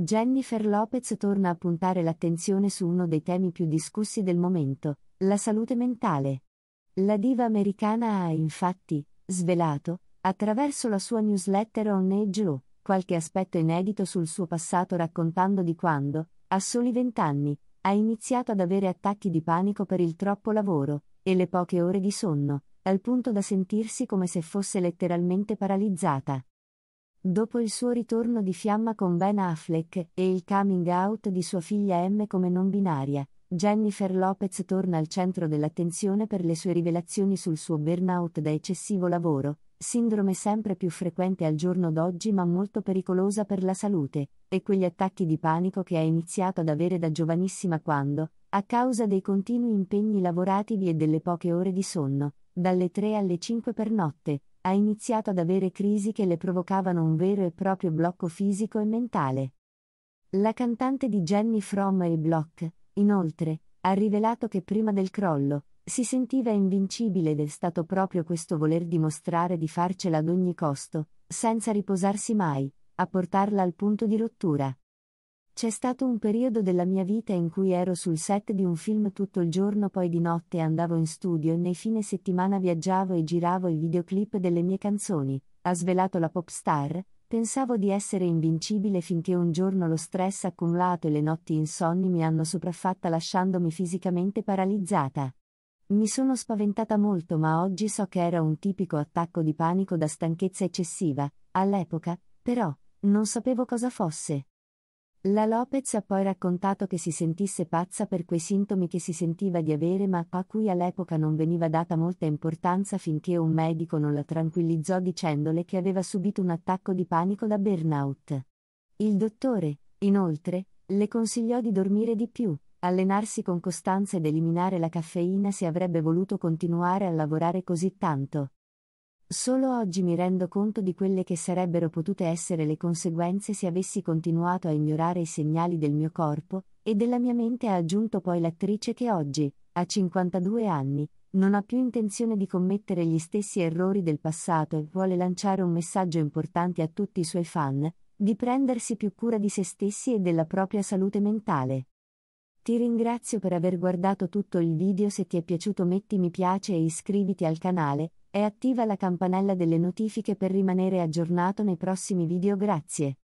Jennifer Lopez torna a puntare l'attenzione su uno dei temi più discussi del momento, la salute mentale. La diva americana ha infatti svelato, attraverso la sua newsletter On Age Low, qualche aspetto inedito sul suo passato raccontando di quando, a soli vent'anni, ha iniziato ad avere attacchi di panico per il troppo lavoro e le poche ore di sonno, al punto da sentirsi come se fosse letteralmente paralizzata. Dopo il suo ritorno di fiamma con Ben Affleck e il coming out di sua figlia M come non binaria, Jennifer Lopez torna al centro dell'attenzione per le sue rivelazioni sul suo burnout da eccessivo lavoro, sindrome sempre più frequente al giorno d'oggi ma molto pericolosa per la salute, e quegli attacchi di panico che ha iniziato ad avere da giovanissima quando, a causa dei continui impegni lavorativi e delle poche ore di sonno, dalle 3 alle 5 per notte, ha iniziato ad avere crisi che le provocavano un vero e proprio blocco fisico e mentale. La cantante di Jenny From e Block, inoltre, ha rivelato che prima del crollo, si sentiva invincibile ed è stato proprio questo voler dimostrare di farcela ad ogni costo, senza riposarsi mai, a portarla al punto di rottura. C'è stato un periodo della mia vita in cui ero sul set di un film tutto il giorno, poi di notte andavo in studio e nei fine settimana viaggiavo e giravo i videoclip delle mie canzoni, ha svelato la pop star. Pensavo di essere invincibile finché un giorno lo stress accumulato e le notti insonni mi hanno sopraffatta lasciandomi fisicamente paralizzata. Mi sono spaventata molto, ma oggi so che era un tipico attacco di panico da stanchezza eccessiva, all'epoca, però, non sapevo cosa fosse. La Lopez ha poi raccontato che si sentisse pazza per quei sintomi che si sentiva di avere ma a cui all'epoca non veniva data molta importanza finché un medico non la tranquillizzò dicendole che aveva subito un attacco di panico da burnout. Il dottore, inoltre, le consigliò di dormire di più, allenarsi con costanza ed eliminare la caffeina se avrebbe voluto continuare a lavorare così tanto. Solo oggi mi rendo conto di quelle che sarebbero potute essere le conseguenze se avessi continuato a ignorare i segnali del mio corpo e della mia mente ha aggiunto poi l'attrice che oggi, a 52 anni, non ha più intenzione di commettere gli stessi errori del passato e vuole lanciare un messaggio importante a tutti i suoi fan, di prendersi più cura di se stessi e della propria salute mentale. Ti ringrazio per aver guardato tutto il video se ti è piaciuto metti mi piace e iscriviti al canale, e attiva la campanella delle notifiche per rimanere aggiornato nei prossimi video grazie.